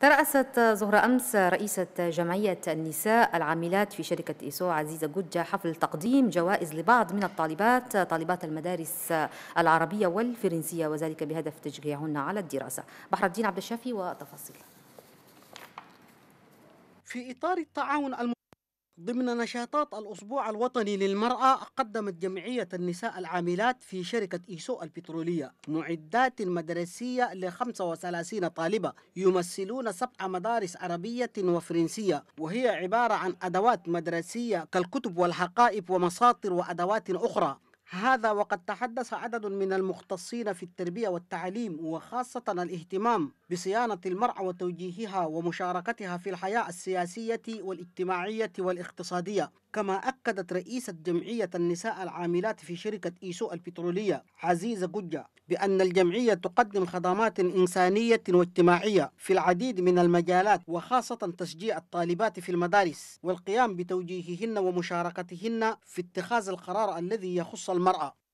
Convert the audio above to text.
ترأست ظهر أمس رئيسة جمعية النساء العاملات في شركة إيسو عزيزة جوجة حفل تقديم جوائز لبعض من الطالبات طالبات المدارس العربية والفرنسية وذلك بهدف تشجيعهن على الدراسة بحر الدين عبد الشافي وتفاصيل في إطار التعاون الم... ضمن نشاطات الأسبوع الوطني للمرأة قدمت جمعية النساء العاملات في شركة إيسو البترولية معدات مدرسية ل 35 طالبة يمثلون سبع مدارس عربية وفرنسية وهي عبارة عن أدوات مدرسية كالكتب والحقائب ومساطر وأدوات أخرى هذا وقد تحدث عدد من المختصين في التربية والتعليم وخاصة الاهتمام بصيانة المرأة وتوجيهها ومشاركتها في الحياة السياسية والاجتماعية والاقتصادية كما أكدت رئيسة جمعية النساء العاملات في شركة إيسو البترولية عزيزة قجة بأن الجمعية تقدم خدمات إنسانية واجتماعية في العديد من المجالات وخاصة تشجيع الطالبات في المدارس والقيام بتوجيههن ومشاركتهن في اتخاذ القرار الذي يخص المرأة